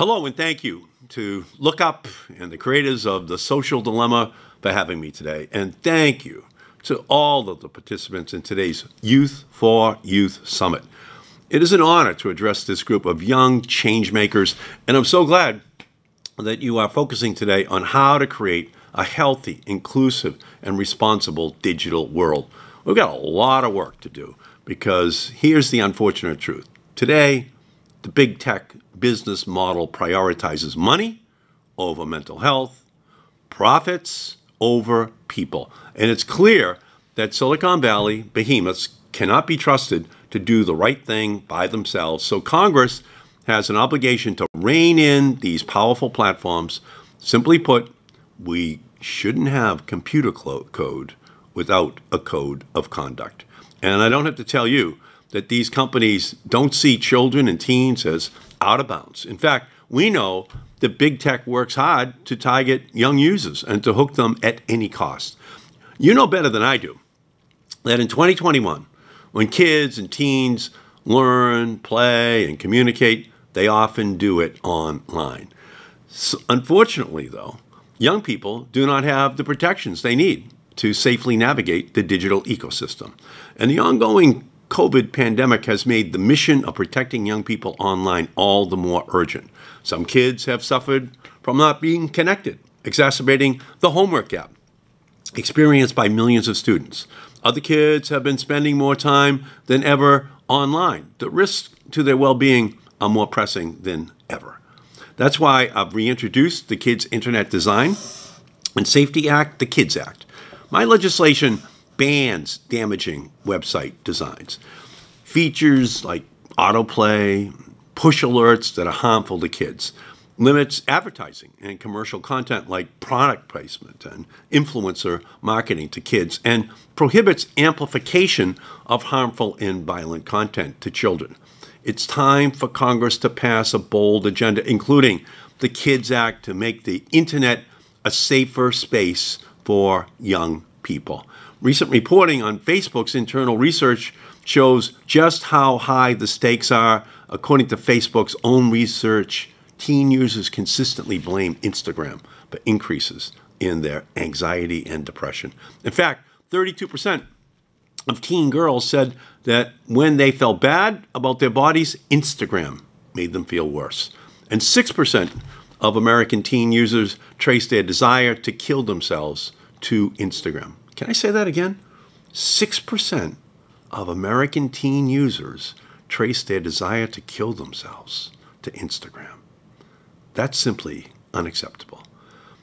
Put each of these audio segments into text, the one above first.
Hello and thank you to Look Up and the creators of The Social Dilemma for having me today. And thank you to all of the participants in today's Youth for Youth Summit. It is an honor to address this group of young changemakers, and I'm so glad that you are focusing today on how to create a healthy, inclusive, and responsible digital world. We've got a lot of work to do because here's the unfortunate truth. Today, the big tech business model prioritizes money over mental health, profits over people. And it's clear that Silicon Valley behemoths cannot be trusted to do the right thing by themselves. So Congress has an obligation to rein in these powerful platforms. Simply put, we shouldn't have computer code without a code of conduct. And I don't have to tell you that these companies don't see children and teens as out of bounds. In fact, we know that big tech works hard to target young users and to hook them at any cost. You know better than I do that in 2021, when kids and teens learn, play, and communicate, they often do it online. So, unfortunately, though, young people do not have the protections they need to safely navigate the digital ecosystem. And the ongoing COVID pandemic has made the mission of protecting young people online all the more urgent. Some kids have suffered from not being connected, exacerbating the homework gap experienced by millions of students. Other kids have been spending more time than ever online. The risks to their well being are more pressing than ever. That's why I've reintroduced the Kids Internet Design and Safety Act, the KIDS Act. My legislation bans damaging website designs. Features like autoplay, push alerts that are harmful to kids, limits advertising and commercial content like product placement and influencer marketing to kids, and prohibits amplification of harmful and violent content to children. It's time for Congress to pass a bold agenda, including the KIDS Act, to make the internet a safer space for young people. Recent reporting on Facebook's internal research shows just how high the stakes are. According to Facebook's own research, teen users consistently blame Instagram for increases in their anxiety and depression. In fact, 32% of teen girls said that when they felt bad about their bodies, Instagram made them feel worse. And 6% of American teen users traced their desire to kill themselves to Instagram. Can I say that again? 6% of American teen users trace their desire to kill themselves to Instagram. That's simply unacceptable.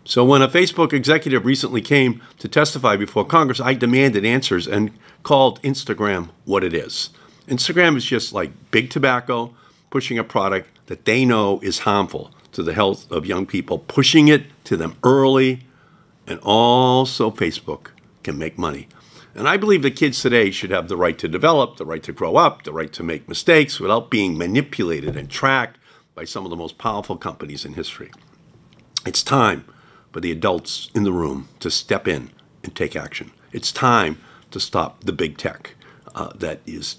So, when a Facebook executive recently came to testify before Congress, I demanded answers and called Instagram what it is. Instagram is just like big tobacco pushing a product that they know is harmful to the health of young people, pushing it to them early, and also Facebook can make money. And I believe the kids today should have the right to develop, the right to grow up, the right to make mistakes without being manipulated and tracked by some of the most powerful companies in history. It's time for the adults in the room to step in and take action. It's time to stop the big tech uh, that is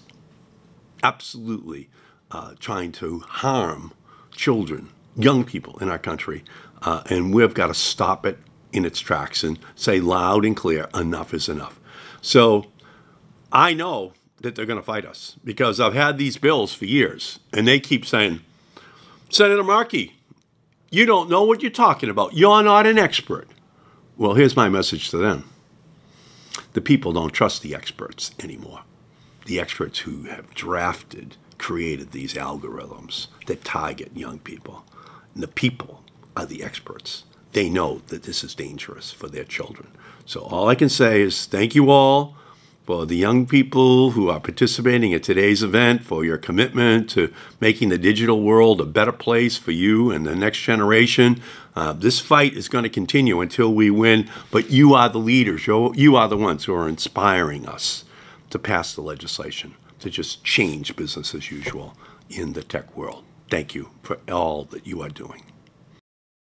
absolutely uh, trying to harm children, young people in our country. Uh, and we've got to stop it in its tracks and say loud and clear, enough is enough. So I know that they're going to fight us because I've had these bills for years and they keep saying, Senator Markey, you don't know what you're talking about. You're not an expert. Well, here's my message to them the people don't trust the experts anymore. The experts who have drafted, created these algorithms that target young people. And the people are the experts they know that this is dangerous for their children. So all I can say is thank you all for the young people who are participating at today's event, for your commitment to making the digital world a better place for you and the next generation. Uh, this fight is going to continue until we win, but you are the leaders. You're, you are the ones who are inspiring us to pass the legislation to just change business as usual in the tech world. Thank you for all that you are doing.